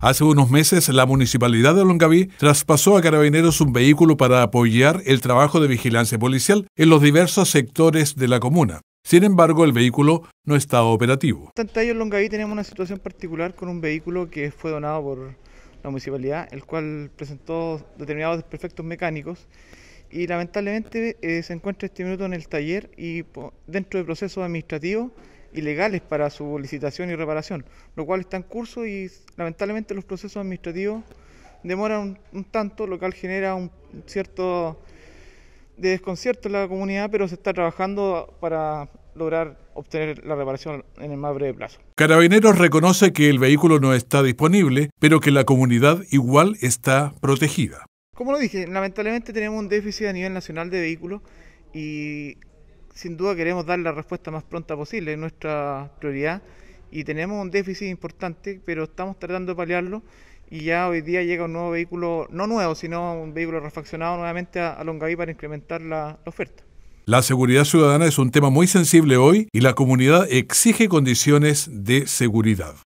Hace unos meses, la municipalidad de Longaví traspasó a Carabineros un vehículo para apoyar el trabajo de vigilancia policial en los diversos sectores de la comuna. Sin embargo, el vehículo no está operativo. Tanto Longaví, tenemos una situación particular con un vehículo que fue donado por la municipalidad, el cual presentó determinados desperfectos mecánicos y lamentablemente eh, se encuentra este minuto en el taller y dentro del proceso administrativo ilegales para su licitación y reparación, lo cual está en curso y lamentablemente los procesos administrativos demoran un, tanto, lo cual genera un cierto de desconcierto en la comunidad, pero se está trabajando para lograr obtener la reparación en el más breve plazo. Carabineros reconoce que el vehículo no está disponible, pero que la comunidad igual está protegida. Como lo dije, lamentablemente tenemos un déficit a nivel nacional de vehículos y sin duda queremos dar la respuesta más pronta posible, es nuestra prioridad y tenemos un déficit importante, pero estamos tratando de paliarlo y ya hoy día llega un nuevo vehículo, no nuevo, sino un vehículo refaccionado nuevamente a, Longaví para incrementar la, la oferta. La seguridad ciudadana es un tema muy sensible hoy y la comunidad exige condiciones de seguridad.